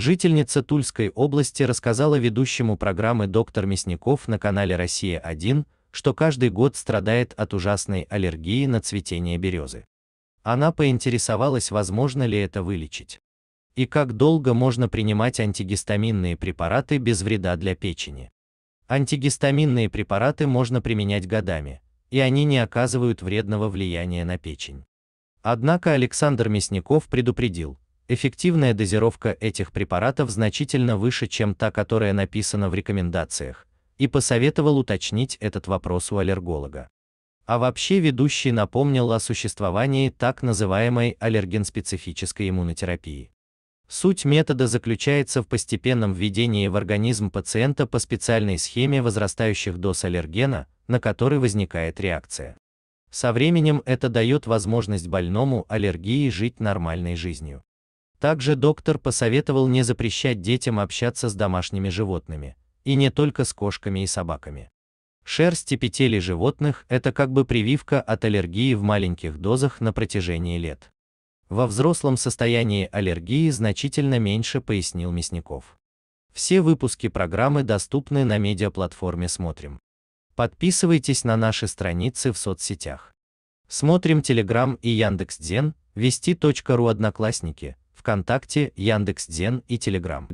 Жительница Тульской области рассказала ведущему программы «Доктор Мясников» на канале «Россия-1», что каждый год страдает от ужасной аллергии на цветение березы. Она поинтересовалась, возможно ли это вылечить. И как долго можно принимать антигистаминные препараты без вреда для печени. Антигистаминные препараты можно применять годами, и они не оказывают вредного влияния на печень. Однако Александр Мясников предупредил, эффективная дозировка этих препаратов значительно выше, чем та, которая написана в рекомендациях, и посоветовал уточнить этот вопрос у аллерголога. А вообще ведущий напомнил о существовании так называемой аллерген-специфической иммунотерапии. Суть метода заключается в постепенном введении в организм пациента по специальной схеме возрастающих доз аллергена, на который возникает реакция. Со временем это дает возможность больному аллергии жить нормальной жизнью. Также доктор посоветовал не запрещать детям общаться с домашними животными, и не только с кошками и собаками. Шерсть и петели животных – это как бы прививка от аллергии в маленьких дозах на протяжении лет. Во взрослом состоянии аллергии значительно меньше, пояснил Мясников. Все выпуски программы доступны на медиаплатформе «Смотрим». Подписывайтесь на наши страницы в соцсетях. Смотрим Telegram и Яндекс.Дзен, вести.ру Одноклассники, ВКонтакте, Яндекс.Дзен и Телеграм.